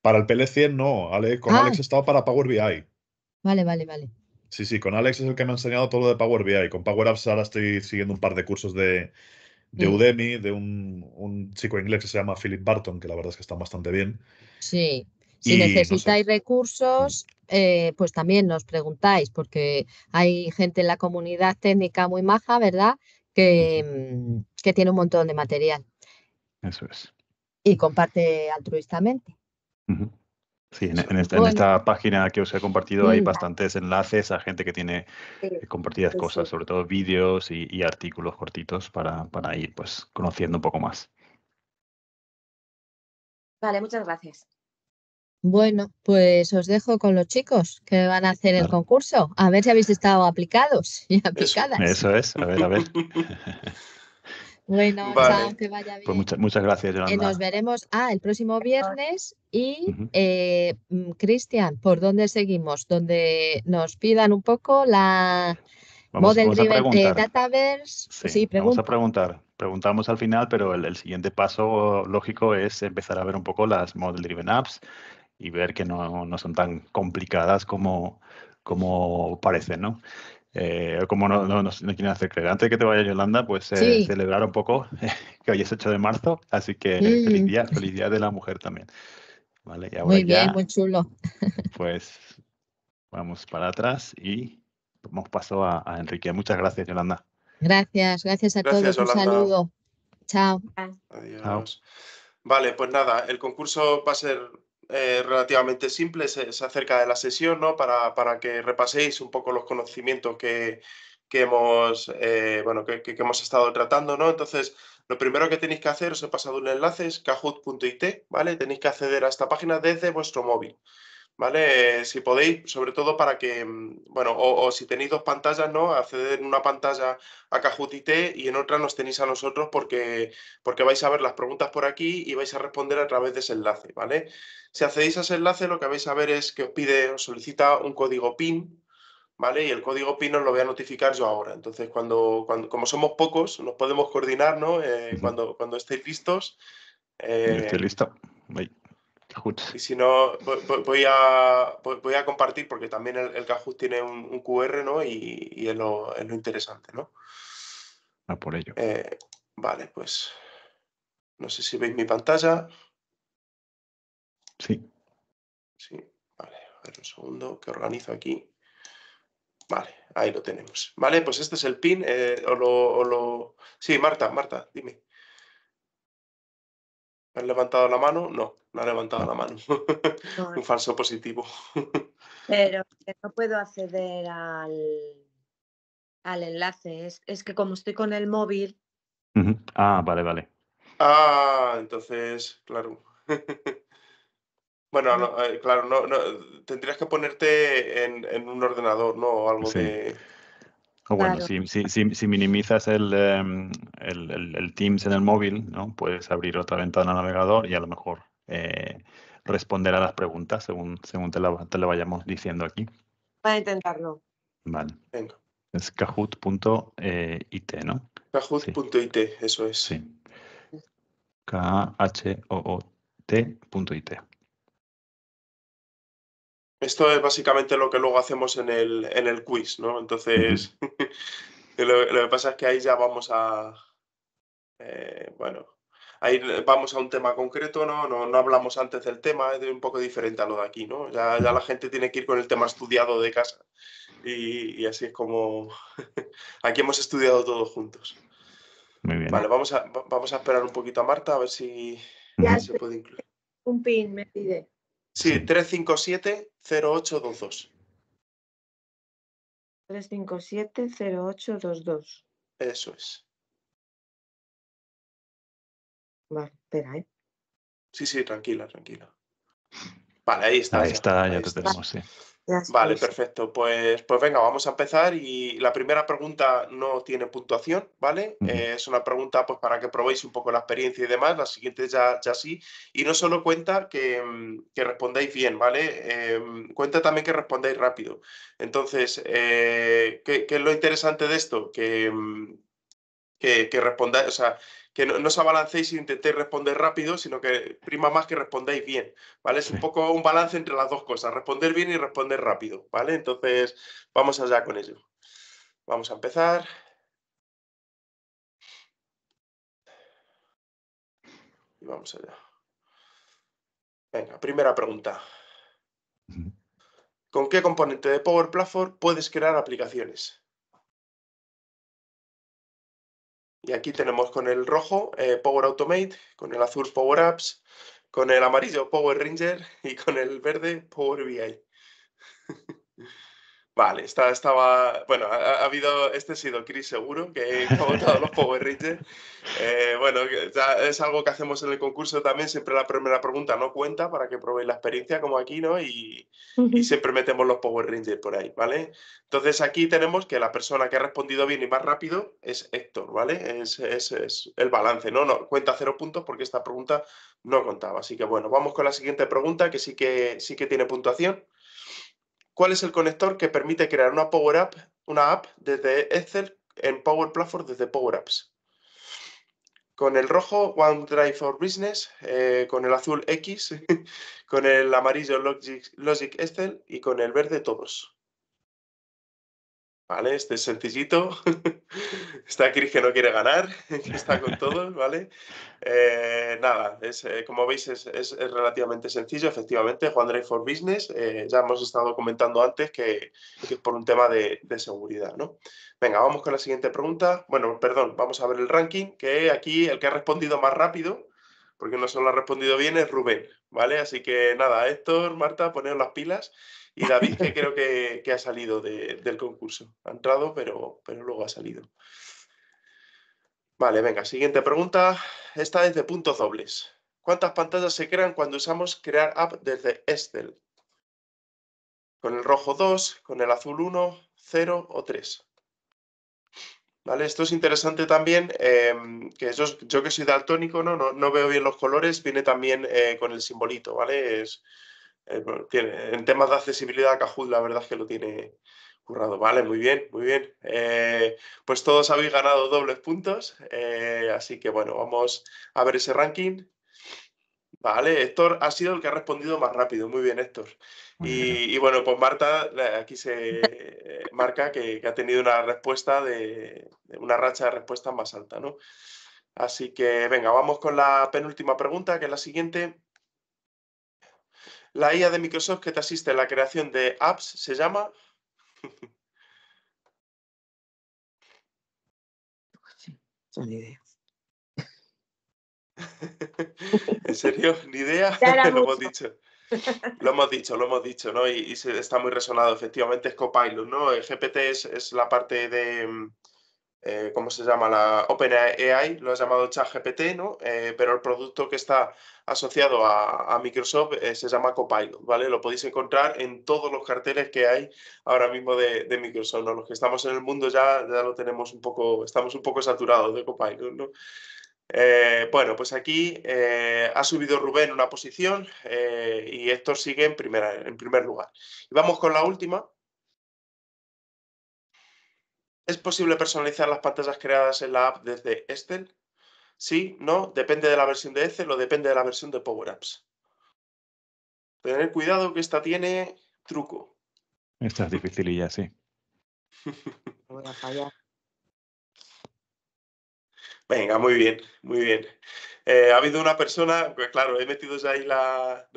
Para el PL100 no, con ah. Alex he estado para Power BI. Vale, vale, vale. Sí, sí, con Alex es el que me ha enseñado todo lo de Power BI. Con Power Apps ahora estoy siguiendo un par de cursos de, de mm. Udemy, de un, chico inglés que se llama Philip Barton, que la verdad es que está bastante bien. Sí, si necesitáis recursos, eh, pues también nos preguntáis, porque hay gente en la comunidad técnica muy maja, ¿verdad? Que, que tiene un montón de material. Eso es. Y comparte altruistamente. Sí, en, esta, página que os he compartido hay bastantes enlaces a gente que tiene eh, compartidas cosas, sobre todo vídeos y, artículos cortitos para, para, ir pues conociendo un poco más. Vale, muchas gracias. Bueno, pues os dejo con los chicos que van a hacer el concurso. A ver si habéis estado aplicados y aplicadas. eso es, a ver, a ver. Bueno, que vaya pues bien. muchas, gracias, eh, Yolanda. nos veremos ah, el próximo viernes y eh, mm, Cristian, ¿por dónde seguimos? Donde nos pidan un poco la Model Driven eh, Dataverse. vamos a preguntar. Preguntamos al final, pero el, siguiente paso lógico es empezar a ver un poco las Model Driven Apps y ver que no, son tan complicadas como, como parecen, ¿no? Eh, como no, quieren hacer creer, antes de que te vaya Yolanda, pues eh, celebrar un poco que hoy es 8 de marzo, así que feliz día, feliz día de la mujer también. Vale, muy bien, muy chulo. Pues vamos para atrás y vamos paso a, Enrique. Muchas gracias, Yolanda. Gracias, gracias a todos. Un saludo. Chao. Adiós. Chao. Vale, pues nada, el concurso va a ser eh, relativamente relativamente se acerca de la sesión, ¿no? Para, que repaséis un poco los conocimientos que, que hemos, eh, que, hemos estado tratando, ¿no? Entonces, lo primero que tenéis que hacer, os he pasado un enlace, es kahoot.it, ¿vale? Tenéis que acceder a esta página desde vuestro móvil. ¿vale? Eh, si podéis, sobre todo para que, mm, bueno, o, si tenéis dos pantallas, ¿no? Acceder en una pantalla a Kahoot y en otra nos tenéis a nosotros porque, porque vais a ver las preguntas por aquí y vais a responder a través de ese enlace, ¿vale? Si accedéis a ese enlace, lo que vais a ver es que os pide, os solicita un código PIN, ¿vale? Y el código PIN os lo voy a notificar yo ahora. Entonces, cuando, como somos pocos, nos podemos coordinar, ¿no? Eh, cuando, cuando estéis listos. Eh, listo. Y si no, voy a, voy a compartir porque también el, el Kahoot tiene un, QR, ¿no? Y, es, lo, interesante, ¿no? Ah, por ello. Eh, vale, pues no sé si veis mi pantalla. Sí. Sí, vale, a ver un segundo que organizo aquí. Vale, ahí lo tenemos. Vale, pues este es el pin. Eh, o, lo, Sí, Marta, Marta, dime. han levantado la mano? No no ha levantado la mano. un falso positivo. Pero no puedo acceder al, al enlace. Es, que como estoy con el móvil. Ah, vale, vale. Ah, entonces, claro. bueno, eh, claro, no, no, tendrías que ponerte en, un ordenador, ¿no? O algo de. O bueno, si, minimizas em, el, el, Teams en el móvil, ¿no? Puedes abrir otra ventana navegador y a lo mejor eh, responder a las preguntas según, según te, lo vayamos diciendo aquí. Voy a intentarlo. Vale. Venga. Es kahoot.it, eh, ¿no? Kahoot.it, eso es. Sí. K-H-O-O-T.it. Esto es básicamente lo que luego hacemos en el, en el quiz, ¿no? Entonces, lo, que pasa es que ahí ya vamos a, eh, bueno, ahí vamos a un tema concreto, ¿no? No, hablamos antes del tema, es un poco diferente a lo de aquí, ¿no? Ya, la gente tiene que ir con el tema estudiado de casa. Y, así es como aquí hemos estudiado todos juntos. Muy bien. Vale, vamos a, vamos a esperar un poquito a Marta a ver si se puede incluir. Un pin, me pide. Sí, 357-0822. 357-0822. Eso es. ¿eh? Sí, sí, tranquila, tranquila. Vale, ahí está. Ahí está, tenemos, sí. Vale, perfecto. Pues, pues venga, vamos a empezar. Y la primera pregunta no tiene puntuación, ¿vale? Eh, es una pregunta pues para que probéis un poco la experiencia y demás. La siguiente ya, ya sí. Y no solo cuenta que, mm, respondáis bien, ¿vale? Eh, mm, cuenta también que respondáis rápido. Entonces, ¿qué, es lo interesante de esto? Que, mm, que, que respondáis, o sea, que no, os abalancéis y intentéis responder rápido, sino que prima más que respondáis bien, ¿vale? Es un poco un balance entre las dos cosas, responder bien y responder rápido, ¿vale? Entonces, vamos allá con ello. Vamos a empezar. Y vamos allá. Venga, primera pregunta. ¿Con qué componente de Power Platform puedes crear aplicaciones? Y aquí tenemos con el rojo eh, Power Automate, con el azul Power Apps, con el amarillo Power Ranger y con el verde Power BI. Vale, estaba. Bueno, ha, habido. Este ha sido Chris seguro, que ha contado los Power Rangers. Eh, bueno, es algo que hacemos en el concurso también. Siempre la primera pregunta no cuenta para que probéis la experiencia, como aquí, ¿no? Y, siempre metemos los Power Rangers por ahí, ¿vale? Entonces aquí tenemos que la persona que ha respondido bien y más rápido es Héctor, ¿vale? Es, es, es el balance, ¿no? ¿no? Cuenta cero puntos porque esta pregunta no contaba. Así que bueno, vamos con la siguiente pregunta que sí que, sí que tiene puntuación cuál es el conector que permite crear una Power App, una app desde Excel en Power Platform desde Power Apps. Con el rojo, OneDrive for Business, eh, con el azul X, con el amarillo Logic Excel y con el verde todos. ¿vale? Este es sencillito. está Chris que no quiere ganar, está con todos, ¿vale? Eh, nada, es, eh, como veis es, relativamente sencillo, efectivamente, Juan Drive for Business, eh, ya hemos estado comentando antes que, es por un tema de, seguridad, ¿no? Venga, vamos con la siguiente pregunta. Bueno, perdón, vamos a ver el ranking, que aquí el que ha respondido más rápido, porque no solo ha respondido bien, es Rubén, ¿vale? Así que nada, Héctor, Marta, poned las pilas y David, que creo que, ha salido del concurso. Ha entrado, pero, pero luego ha salido. Vale, venga, siguiente pregunta. Esta es de puntos dobles. ¿Cuántas pantallas se crean cuando usamos crear app desde Excel? Con el rojo 2, con el azul 1, 0 o 3. ¿Vale? Esto es interesante también, em, que yo, yo, que soy daltónico, ¿no? ¿no? veo bien los colores, viene también eh, con el simbolito, ¿vale? Es, eh, en temas de accesibilidad, Kahoot la verdad es que lo tiene currado. Vale, muy bien, muy bien. Eh, pues todos habéis ganado dobles puntos, eh, así que bueno, vamos a ver ese ranking. Vale, Héctor ha sido el que ha respondido más rápido. Muy bien, Héctor. Y, bueno, pues Marta, aquí se marca que, ha tenido una respuesta de, una racha de respuestas más alta, ¿no? Así que venga, vamos con la penúltima pregunta, que es la siguiente. La IA de Microsoft que te asiste en la creación de apps se llama... ni ¿En serio? ¿Ni idea? lo hemos dicho. Lo hemos dicho, lo hemos dicho, ¿no? Y, se, está muy resonado, efectivamente, es Copilot, ¿no? El GPT es la parte de mm, eh, ¿cómo se llama? La OpenAI, lo ha llamado ChatGPT, ¿no? Eh, pero el producto que está asociado a, Microsoft eh, se llama Copilot, ¿vale? Lo podéis encontrar en todos los carteles que hay ahora mismo de, Microsoft, ¿no? Los que estamos en el mundo ya, ya lo tenemos un poco, estamos un poco saturados de Copilot, bueno, pues aquí ha subido Rubén una posición y Héctor sigue en, primera, en primer lugar. Y vamos con la última, ¿Es posible personalizar las pantallas creadas en la app desde Excel? Sí, no, depende de la versión de Excel o depende de la versión de Power Apps. Tener cuidado que esta tiene truco. Esta es difícil sí. ya sí. Venga, muy bien, muy bien. Eh, ha habido una persona, pues claro, he metido ya ahí la,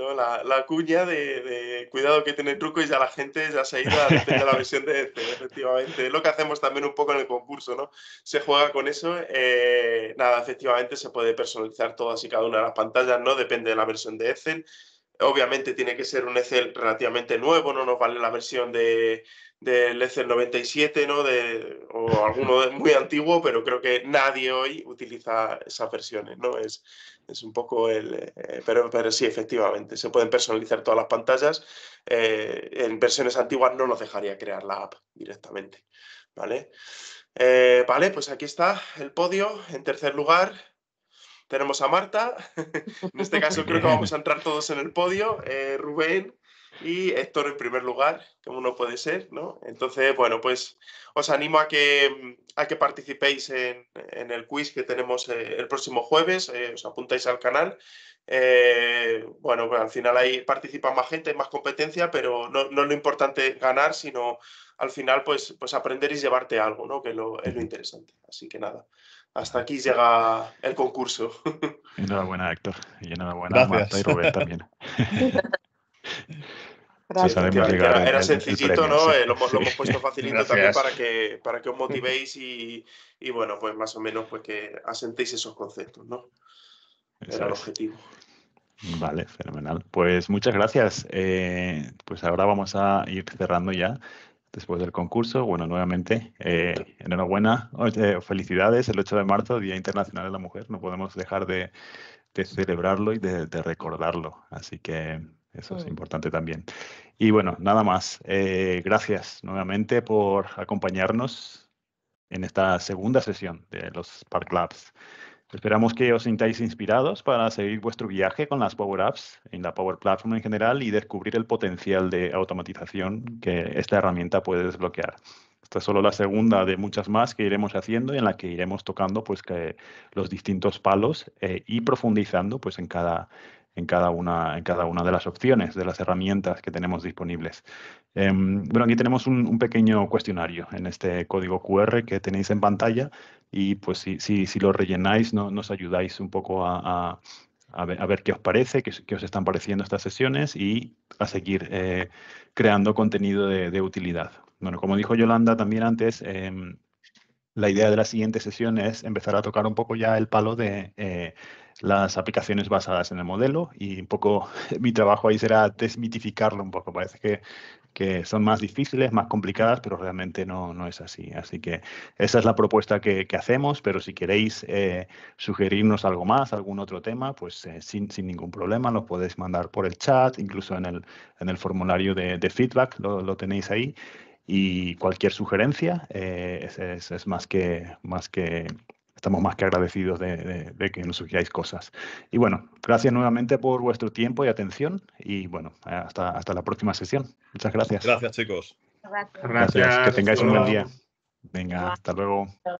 cuña de, cuidado que tiene el truco y ya la gente ya se ha ido a la versión de este, efectivamente. lo que hacemos también un poco en el concurso, ¿no? Se juega con eso. Eh, nada, efectivamente se puede personalizar todas y cada una de las pantallas, ¿no? Depende de la versión de Excel. Obviamente tiene que ser un Excel relativamente nuevo, no nos vale la versión de, del Excel 97 ¿no? de, o alguno muy antiguo, pero creo que nadie hoy utiliza esas versiones. ¿no? Es, es un poco el... Eh, pero, pero sí, efectivamente, se pueden personalizar todas las pantallas. Eh, en versiones antiguas no nos dejaría crear la app directamente. ¿vale? Eh, vale, pues aquí está el podio. En tercer lugar, tenemos a Marta, en este caso creo que vamos a entrar todos en el podio, eh, Rubén y Héctor en primer lugar, como no puede ser, ¿no? Entonces, bueno, pues os animo a que, participéis en, en el quiz que tenemos eh, el próximo jueves, eh, os apuntáis al canal. bueno, pues, al final ahí participa más gente, hay más competencia, pero no, es lo importante ganar, sino al final pues, pues aprender y llevarte algo, ¿no? Que es lo interesante. Así que nada, hasta aquí llega el concurso. Enhorabuena, Héctor. Y enhorabuena Gracias. Marta y Rubén también. Gracias. era, sencillito, ¿no? Eh, lo, hemos puesto facilito también para que, para que os motivéis y, y, bueno, pues más o menos pues que asentéis esos conceptos, ¿no? era el objetivo. Vale, fenomenal. Pues muchas gracias. Eh, pues ahora vamos a ir cerrando ya después del concurso. Bueno, nuevamente, eh, enhorabuena, eh, felicidades, el 8 de marzo, Día Internacional de la Mujer. No podemos dejar de, celebrarlo y de, recordarlo. Así que eso es mm. importante también. Y bueno, nada más. Eh, gracias nuevamente por acompañarnos en esta segunda sesión de los Park Labs. Esperamos que os sintáis inspirados para seguir vuestro viaje con las Power Apps en la Power Platform en general y descubrir el potencial de automatización que esta herramienta puede desbloquear. Esta es solo la segunda de muchas más que iremos haciendo y en la que iremos tocando pues, los distintos palos eh, y profundizando pues, en, cada, en cada una, en cada una de las opciones, de las herramientas que tenemos disponibles. Em, bueno, aquí tenemos un, pequeño cuestionario en este código QR que tenéis en pantalla y pues si, si, lo rellenáis nos ayudáis un poco a, ver, qué os parece, qué, os están pareciendo estas sesiones y a seguir eh, creando contenido de, utilidad. Bueno, como dijo Yolanda también antes, em, la idea de la siguiente sesión es empezar a tocar un poco ya el palo de eh, las aplicaciones basadas en el modelo y un poco mi trabajo ahí será desmitificarlo un poco. Parece que, son más difíciles, más complicadas, pero realmente no, no es así. Así que esa es la propuesta que, hacemos, pero si queréis eh, sugerirnos algo más, algún otro tema, pues eh, sin, ningún problema lo podéis mandar por el chat, incluso en el, en el formulario de, feedback lo, tenéis ahí y cualquier sugerencia eh, es, es, más que más que estamos más que agradecidos de, que nos sugiráis cosas. Y bueno, gracias nuevamente por vuestro tiempo y atención y bueno, hasta, hasta la próxima sesión. Muchas gracias. Gracias chicos. gracias. Que tengáis un buen día. Venga, hasta luego.